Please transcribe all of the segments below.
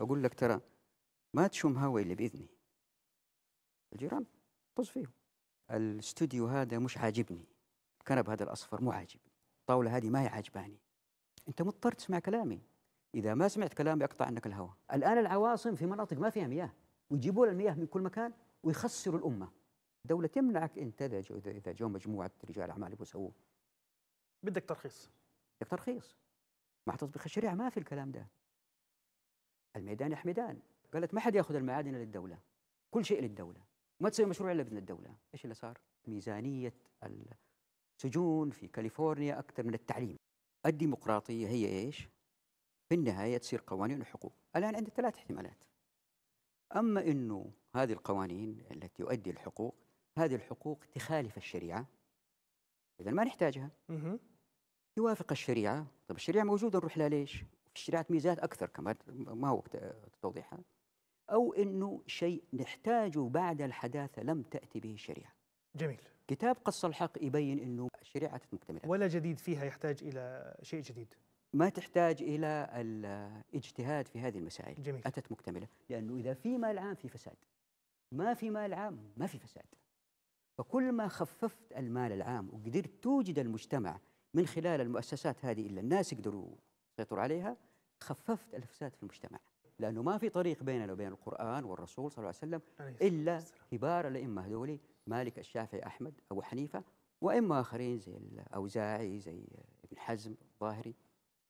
أقول لك ترى ما تشم هوا إلا بإذني الجيران طز فيهم الاستوديو هذا مش عاجبني الكنب هذا الأصفر مو عاجبني الطاولة هذه ما هي عاجباني أنت مضطر تسمع كلامي إذا ما سمعت كلامي أقطع عنك الهواء الآن العواصم في مناطق ما فيها مياه ويجيبوا المياه من كل مكان ويخسروا الأمة الدولة تمنعك أنت إذا جو مجموعة رجال أعمال يبغوا يسووه بدك ترخيص بدك ترخيص مع تطبيق الشريعة ما في الكلام ده الميدان يا حميدان قالت ما حد ياخذ المعادن للدوله كل شيء للدوله ما تسوي مشروع الا باذن الدوله ايش اللي صار ميزانيه السجون في كاليفورنيا اكثر من التعليم الديمقراطيه هي ايش في النهايه تصير قوانين وحقوق الان عندي ثلاث احتمالات اما انه هذه القوانين التي تؤدي الحقوق هذه الحقوق تخالف الشريعه اذا ما نحتاجها توافق الشريعه طب الشريعه موجوده نروح لها ليش اشتراك ميزات اكثر كما ما هو توضيحها او انه شيء نحتاجه بعد الحداثه لم تاتي به الشريعه. جميل. كتاب قص الحق يبين انه الشريعه مكتمله. ولا جديد فيها يحتاج الى شيء جديد. ما تحتاج الى الاجتهاد في هذه المسائل. جميل. اتت مكتمله، لانه اذا في مال عام في فساد. ما في مال عام ما في فساد. فكل ما خففت المال العام وقدرت توجد المجتمع من خلال المؤسسات هذه اللي الناس يقدروا يسيطروا عليها خففت الفساد في المجتمع لانه ما في طريق بيننا وبين القران والرسول صلى الله عليه وسلم الا كبار الائمه هذول مالك الشافعي احمد ابو حنيفه وائمه اخرين زي الاوزاعي زي ابن حزم الظاهري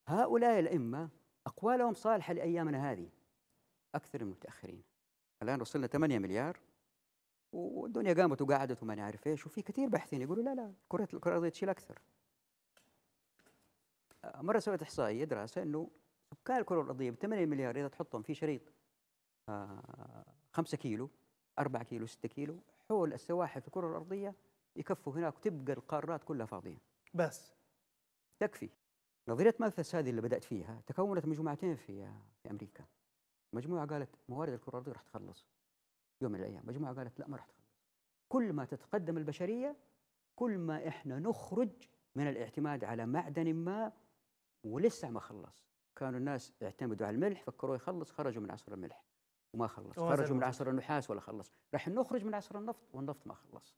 هؤلاء الائمه اقوالهم صالحه لايامنا هذه اكثر من المتاخرين الان وصلنا 8 مليار والدنيا قامت وقعدت وما نعرف ايش وفي كثير باحثين يقولوا لا لا كره الكره الارضيه تشيل اكثر مره سويت احصائيه دراسه انه سكان الكره الارضيه ب 8 مليار اذا تحطهم في شريط 5 آه، كيلو 4 كيلو 6 كيلو حول السواحل في الكره الارضيه يكفوا هناك وتبقى القارات كلها فاضيه بس تكفي نظريه مالثس هذه اللي بدات فيها تكونت مجموعتين في آه، في امريكا مجموعه قالت موارد الكره الارضيه راح تخلص يوم من الايام مجموعه قالت لا ما راح تخلص كل ما تتقدم البشريه كل ما احنا نخرج من الاعتماد على معدن ما ولسه ما خلص كانوا الناس اعتمدوا على الملح فكروا يخلص خرجوا من عصر الملح وما خلص خرجوا من عصر النحاس ولا خلص راح نخرج من عصر النفط والنفط ما خلص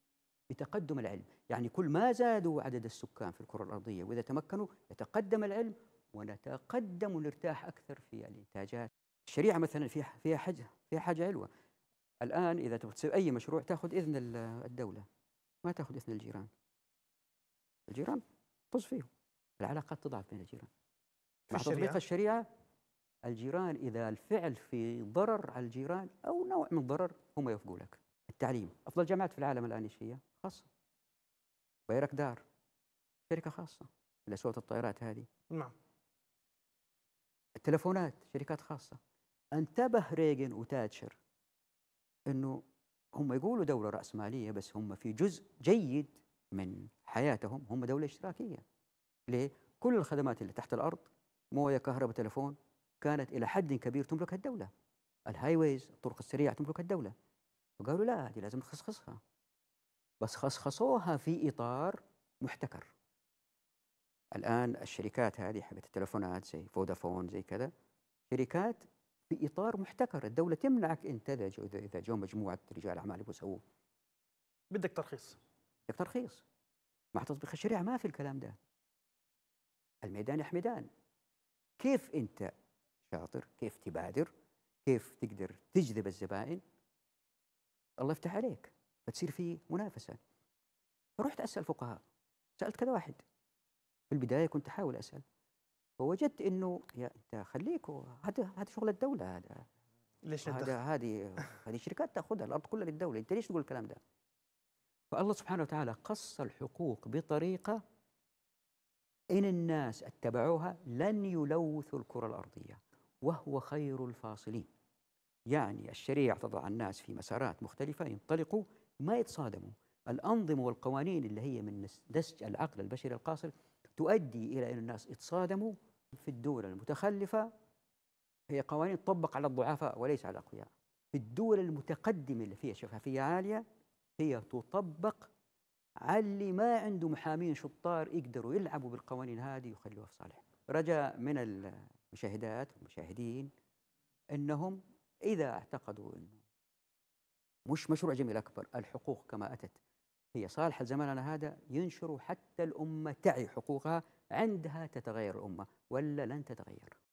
بتقدم العلم يعني كل ما زادوا عدد السكان في الكرة الأرضية وإذا تمكنوا يتقدم العلم ونتقدم ونرتاح أكثر في الإنتاجات الشريعة مثلا فيها فيها حاجة فيها حاجة حلوة الآن إذا تبغى تسوي أي مشروع تأخذ إذن الدولة ما تأخذ إذن الجيران الجيران طز فيهم العلاقات تضعف بين الجيران تطبيق الشريعه الجيران اذا الفعل في ضرر على الجيران او نوع من ضرر هم يوفقوا لك التعليم افضل جامعات في العالم الان ايش هي؟ خاصه بيرك دار شركه خاصه لأسوات الطائرات هذه نعم التلفونات شركات خاصه انتبه ريغن وتاتشر انه هم يقولوا دوله راسماليه بس هم في جزء جيد من حياتهم هم دوله اشتراكيه ليه؟ كل الخدمات اللي تحت الارض مويه كهرباء تلفون كانت الى حد كبير تملكها الدوله الهاي ويز الطرق السريعه تملكها الدوله فقالوا لا هذه لازم نخصخصها بس خصخصوها في اطار محتكر الان الشركات هذه حقت التلفونات زي فودافون زي كذا شركات في اطار محتكر الدوله تمنعك انت اذا اذا جو مجموعه رجال اعمال يبغوا يسووه بدك ترخيص بدك ترخيص مع تطبيق الشريعه ما في الكلام ده الميدان يا حميدان كيف انت شاطر كيف تبادر كيف تقدر تجذب الزبائن الله يفتح عليك فتصير في منافسه فرحت اسال فقهاء سالت كذا واحد في البدايه كنت احاول اسال فوجدت انه يا انت خليك هذا هذا شغل الدوله هذا ليش هذا هذه هذه شركات تاخذها الارض كلها للدوله انت ليش تقول الكلام ده؟ فالله سبحانه وتعالى قص الحقوق بطريقه إن الناس اتبعوها لن يلوثوا الكرة الأرضية وهو خير الفاصلين يعني الشريعة تضع الناس في مسارات مختلفة ينطلقوا ما يتصادموا الأنظمة والقوانين اللي هي من نسج العقل البشري القاصر تؤدي إلى أن الناس يتصادموا في الدول المتخلفة هي قوانين تطبق على الضعفاء وليس على الأقوياء في الدول المتقدمة اللي فيها شفافية عالية هي تطبق اللي ما عنده محامين شطار يقدروا يلعبوا بالقوانين هذه ويخلوها في صالحهم رجاء من المشاهدات والمشاهدين انهم اذا اعتقدوا انه مش مشروع جميل اكبر الحقوق كما اتت هي صالحه زماننا هذا ينشروا حتى الامه تعي حقوقها عندها تتغير الامه ولا لن تتغير